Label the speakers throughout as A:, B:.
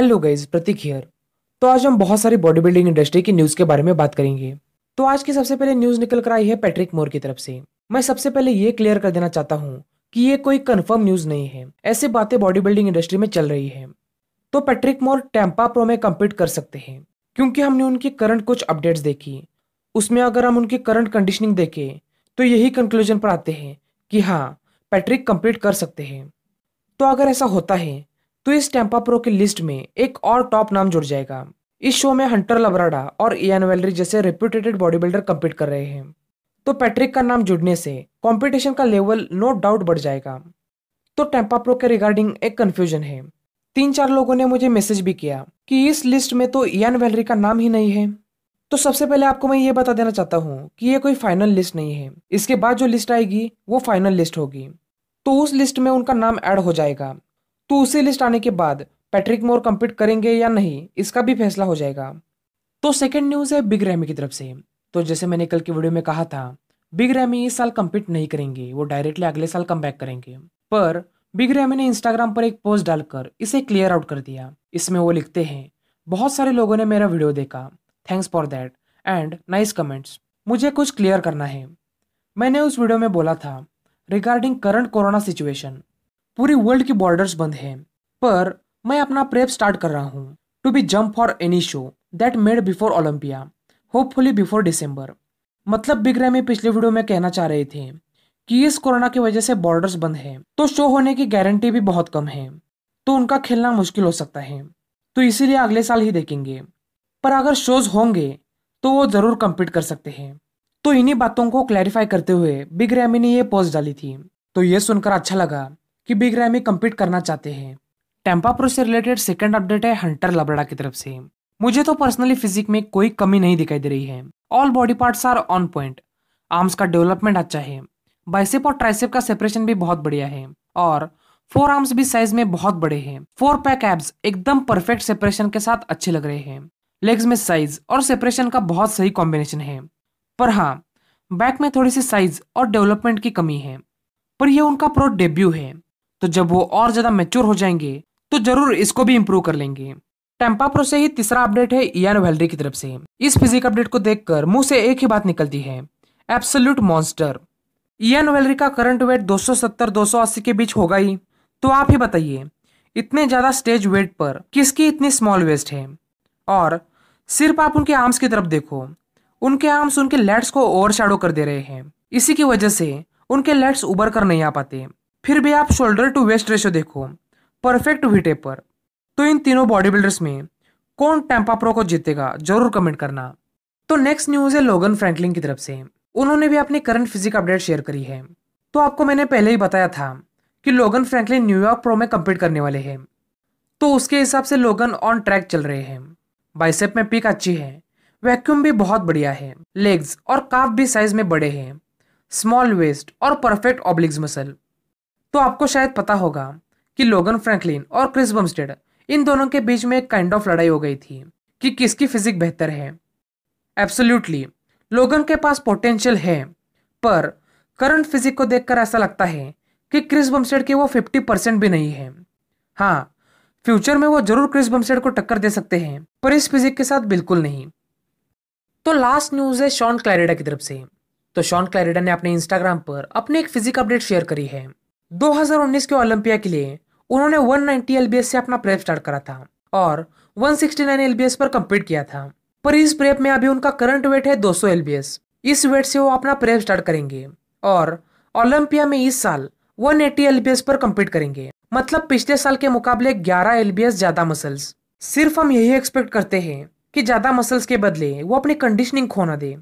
A: hello guys Prateek here तो आज हम बहुत सारी बॉडी बिल्डिंग इंडस्ट्री की न्यूज़ के बारे में बात करेंगे तो आज की सबसे पहले न्यूज़ निकल कर आई है पैट्रिक मोर की तरफ से मैं सबसे पहले ये क्लियर कर देना चाहता हूँ कि ये कोई कंफर्म न्यूज़ नहीं है ऐसी बातें बॉडी बिल्डिंग इंडस्ट्री में चल रही है तो पैट्रिक मोर टेम्पा प्रो में कम्पीट कर सकते हैं क्योंकि हमने उनकी करंट कुछ अपडेट्स देखी उसमें अगर हम उनकी करंट कंडीशनिंग देखें तो यही कंक्लूजन पर आते हैं कि हाँ पैट्रिक कंप्लीट कर सकते हैं तो अगर ऐसा होता है तो इस टेम्पा प्रो की लिस्ट में एक और टॉप नाम जुड़ जाएगा इस शो में हंटर लबराडा और इयान वेलरी जैसे रेप्यूटेटेड बॉडी बिल्डर कम्पीट कर रहे हैं तो पैट्रिक का नाम जुड़ने से कॉम्पिटिशन का लेवल नो डाउट बढ़ जाएगा तो टेम्पा प्रो के रिगार्डिंग एक कन्फ्यूजन है तीन चार लोगों ने मुझे मैसेज भी किया कि इस लिस्ट में तो इयान वेलरी का नाम ही नहीं है तो सबसे पहले आपको मैं ये बता देना चाहता हूँ कि ये कोई फाइनल लिस्ट नहीं है इसके बाद जो लिस्ट आएगी वो फाइनल लिस्ट होगी तो उस लिस्ट में उनका नाम ऐड हो जाएगा तो उसी लिस्ट आने के बाद पैट्रिक मोर कम्पीट करेंगे या नहीं इसका भी फैसला हो जाएगा तो सेकेंड न्यूज़ है बिग रैमी की तरफ से तो जैसे मैंने कल की वीडियो में कहा था बिग रैमी इस साल कम्पीट नहीं करेंगे वो डायरेक्टली अगले साल कम करेंगे पर बिग रैमी ने इंस्टाग्राम पर एक पोस्ट डालकर इसे क्लियर आउट कर दिया इसमें वो लिखते हैं बहुत सारे लोगों ने मेरा वीडियो देखा thanks for that and nice comments मुझे कुछ क्लियर करना है मैंने उस वीडियो में बोला था रिगार्डिंग करंट कोरोना सिचुएशन पूरे वर्ल्ड के बॉर्डर्स बंद हैं पर मैं अपना प्रेप स्टार्ट कर रहा हूँ to be jump for any show that made before Olympia hopefully before December मतलब बिग रैमी पिछले वीडियो में कहना चाह रहे थे कि इस कोरोना की वजह से बॉर्डर्स बंद हैं तो शो होने की गारंटी भी बहुत कम है तो उनका खेलना मुश्किल हो सकता है तो इसीलिए अगले साल ही देखेंगे पर अगर शोज होंगे तो वो ज़रूर कम्पीट कर सकते हैं तो इन्हीं बातों को क्लैरिफाई करते हुए बिग रैमी ने ये पोस्ट डाली थी तो ये सुनकर अच्छा लगा कि बिग रैम कम्पीट करना चाहते हैं टेम्पा प्रो से रिलेटेड सेकेंड अपडेट है हंटर लबड़ा की तरफ से मुझे तो पर्सनली फिजिक में कोई कमी नहीं दिखाई दे रही है all body parts are on point arms का डेवलपमेंट अच्छा है बाइसेप और ट्राइसेप का सेपरेशन भी बहुत बढ़िया है और फोर आर्म्स भी साइज में बहुत बड़े हैं फोर पैक एब्स एकदम परफेक्ट सेपरेशन के साथ अच्छे लग रहे हैं लेग्स में साइज और सेपरेशन का बहुत सही कॉम्बिनेशन है पर हाँ बैक में थोड़ी सी साइज और डेवलपमेंट की कमी है पर यह उनका प्रो डेब्यू है तो जब वो और ज़्यादा मेच्योर हो जाएंगे तो जरूर इसको भी इम्प्रूव कर लेंगे टेम्पा प्रो से ही तीसरा अपडेट है इयान वेलरी की तरफ से इस फिजिक अपडेट को देखकर मुंह से एक ही बात निकलती है एब्सोल्यूट मॉन्स्टर इयान वेलरी का करंट वेट 270-280 के बीच होगा ही तो आप ही बताइए इतने ज़्यादा स्टेज वेट पर किसकी इतनी स्मॉल वेस्ट है और सिर्फ आप उनके आर्म्स की तरफ देखो उनके आर्म्स उनके लेट्स को ओवर कर दे रहे हैं इसी की वजह से उनके लेट्स उबर कर नहीं आ पाते फिर भी आप शोल्डर टू वेस्ट रेशो देखो परफेक्ट वीटे पर तो इन तीनों बॉडी बिल्डर्स में कौन टेम्पा प्रो को जीतेगा जरूर कमेंट करना तो नेक्स्ट न्यूज़ है लोगन फ्रैंकलिन की तरफ से उन्होंने भी अपनी करंट फिजिक अपडेट शेयर करी है तो आपको मैंने पहले ही बताया था कि लोगन फ्रैंकलिन न्यूयॉर्क प्रो में कम्पीट करने वाले हैं तो उसके हिसाब से लोगन ऑन ट्रैक चल रहे हैं बाइसेप में पिक अच्छी है वैक्यूम भी बहुत बढ़िया है लेग्स और काफ भी साइज में बड़े हैं स्मॉल वेस्ट और परफेक्ट ऑब्लिक्स मसल तो आपको शायद पता होगा कि लोगन फ्रैंकलिन और क्रिस बम्सटेड इन दोनों के बीच में एक काइंड ऑफ लड़ाई हो गई थी कि किसकी फिजिक बेहतर है एब्सोल्युटली लोगन के पास पोटेंशियल है पर करंट फिजिक को देखकर ऐसा लगता है कि क्रिस बम्सटेड की वो फिफ्टी परसेंट भी नहीं है हाँ फ्यूचर में वो जरूर क्रिस बम्सटेड को टक्कर दे सकते हैं पर इस फिजिक के साथ बिल्कुल नहीं तो लास्ट न्यूज़ है शॉन क्लैरिडा की तरफ से तो शॉन क्लैरिडा ने अपने इंस्टाग्राम पर अपनी एक फिजिक अपडेट शेयर करी है 2019 के ओलंपिया के लिए उन्होंने 190 एलबीएस से अपना प्रेप स्टार्ट करा था और 169 सिक्सटी पर कम्पीट किया था पर इस प्रेप में अभी उनका करंट वेट है 200 सौ इस वेट से वो अपना प्रेप स्टार्ट करेंगे और ओलंपिया में इस साल 180 एलबीएस पर कम्पीट करेंगे मतलब पिछले साल के मुकाबले 11 एल ज्यादा मसल्स सिर्फ हम यही एक्सपेक्ट करते हैं कि ज्यादा मसल्स के बदले वो अपनी कंडीशनिंग खोना दे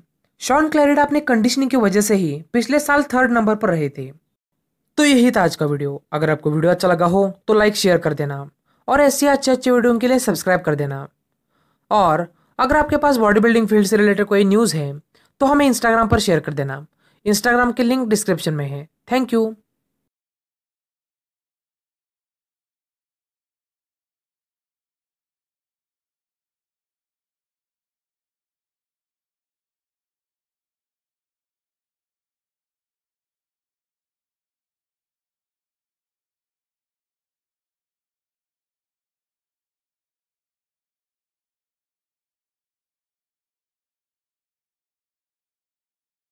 A: शॉन क्लैरिडा अपने कंडीशनिंग की वजह से ही पिछले साल थर्ड नंबर पर रहे थे तो यही था आज का वीडियो अगर आपको वीडियो अच्छा लगा हो तो लाइक शेयर कर देना और ऐसे अच्छे अच्छे वीडियो के लिए सब्सक्राइब कर देना और अगर आपके पास बॉडी बिल्डिंग फील्ड से रिलेटेड कोई न्यूज़ है तो हमें इंस्टाग्राम पर शेयर कर देना इंस्टाग्राम के लिंक डिस्क्रिप्शन में है थैंक यू